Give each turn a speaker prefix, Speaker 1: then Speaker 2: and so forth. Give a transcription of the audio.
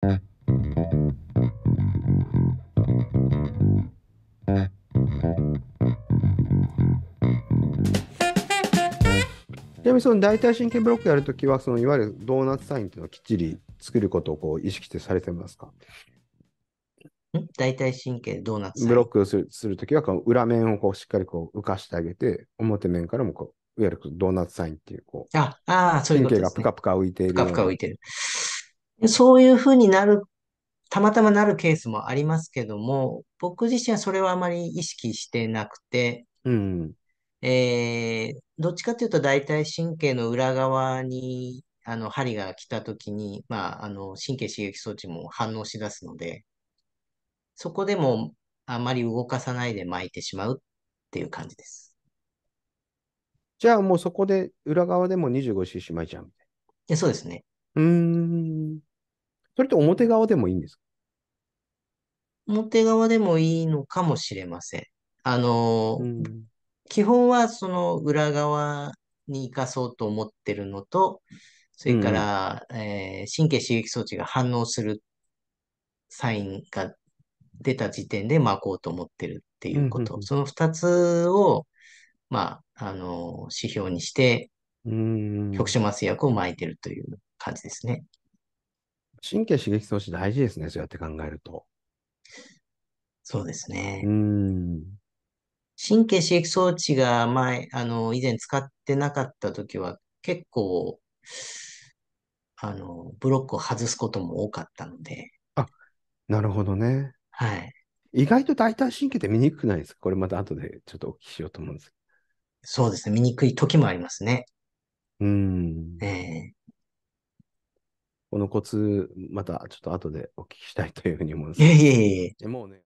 Speaker 1: ちな
Speaker 2: みにその大体神経ブロックやるときは、そのいわゆるドーナツサインっていうのをきっちり作ることをこう意識してされてますか
Speaker 1: 大体神経ドーナ
Speaker 2: ツブロックをするするときは、この裏面をこうしっかりこう浮かしてあげて、表面からもこう、いわゆるドーナツサインっていうこう、
Speaker 1: ああ神経がすプ
Speaker 2: ね。カプカ浮いているようぷなかぷか浮いてる。
Speaker 1: そういうふうになる、たまたまなるケースもありますけども、僕自身はそれはあまり意識してなくて、うん、えー、どっちかというと大体神経の裏側にあの針が来た時に、まあ、あの神経刺激装置も反応しだすので、そこでもあまり動かさないで巻いてしまうっていう感じです。
Speaker 2: じゃあもうそこで裏側でも 25cc 巻いちゃうみたいな。そうですね。うん。それって表
Speaker 1: 側でもいいんですか表側でもいいのかもしれません。あの、うん、基本はその裏側に生かそうと思ってるのと、それから、うん、えー、神経刺激装置が反応するサインが出た時点で巻こうと思ってるっていうこと。うんうんその2つを、まあ、あの、指標にして、うん、局所麻酔薬を巻いてるという感じですね。神経刺激装置大事ですね、そうやって考えると。そうですね。うん。神経刺激装置が前、あの、以前使ってなかった時は、結構、あの、ブロックを外すことも多かったので。あ、
Speaker 2: なるほどね。はい。意外と大体神経って見にくくないですかこれまた後でちょっとお聞きしようと思うんです
Speaker 1: そうですね。見にくい時もありますね。
Speaker 2: うん。コツ、またちょっと後でお聞きしたいというふうに思います。いえいえいえ。もうね